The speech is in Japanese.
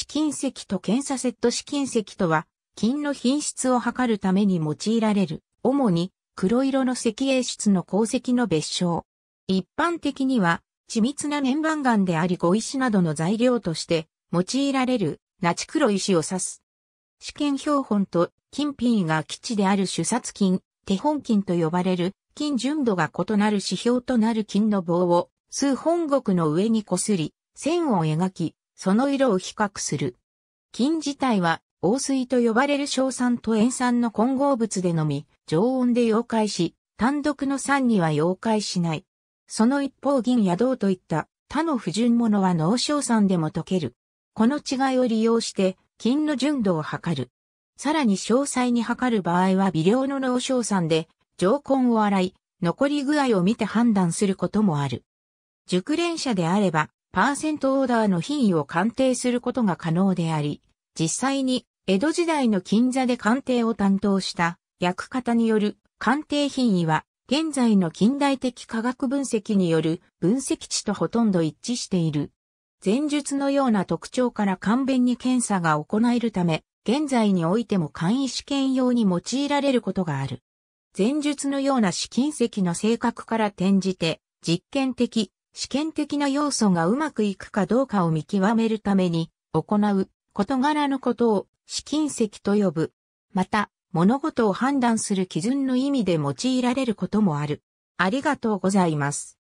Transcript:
試金石と検査セット試金石とは、金の品質を測るために用いられる、主に黒色の石英質の鉱石の別称。一般的には、緻密な粘板岩であり碁石などの材料として用いられる、ナチ黒石を指す。試験標本と金品が基地である主殺金、手本金と呼ばれる、金純度が異なる指標となる金の棒を数本国の上にこすり、線を描き、その色を比較する。金自体は、黄水と呼ばれる硝酸と塩酸の混合物でのみ、常温で溶解し、単独の酸には溶解しない。その一方銀や銅といった他の不純物は濃硝酸でも溶ける。この違いを利用して、金の純度を測る。さらに詳細に測る場合は微量の濃硝酸で、上根を洗い、残り具合を見て判断することもある。熟練者であれば、パーセントオーダーの品位を鑑定することが可能であり、実際に江戸時代の金座で鑑定を担当した役方による鑑定品位は現在の近代的科学分析による分析値とほとんど一致している。前述のような特徴から簡便に検査が行えるため、現在においても簡易試験用に用いられることがある。前述のような試金石の性格から転じて、実験的、試験的な要素がうまくいくかどうかを見極めるために、行う事柄のことを試金石と呼ぶ。また、物事を判断する基準の意味で用いられることもある。ありがとうございます。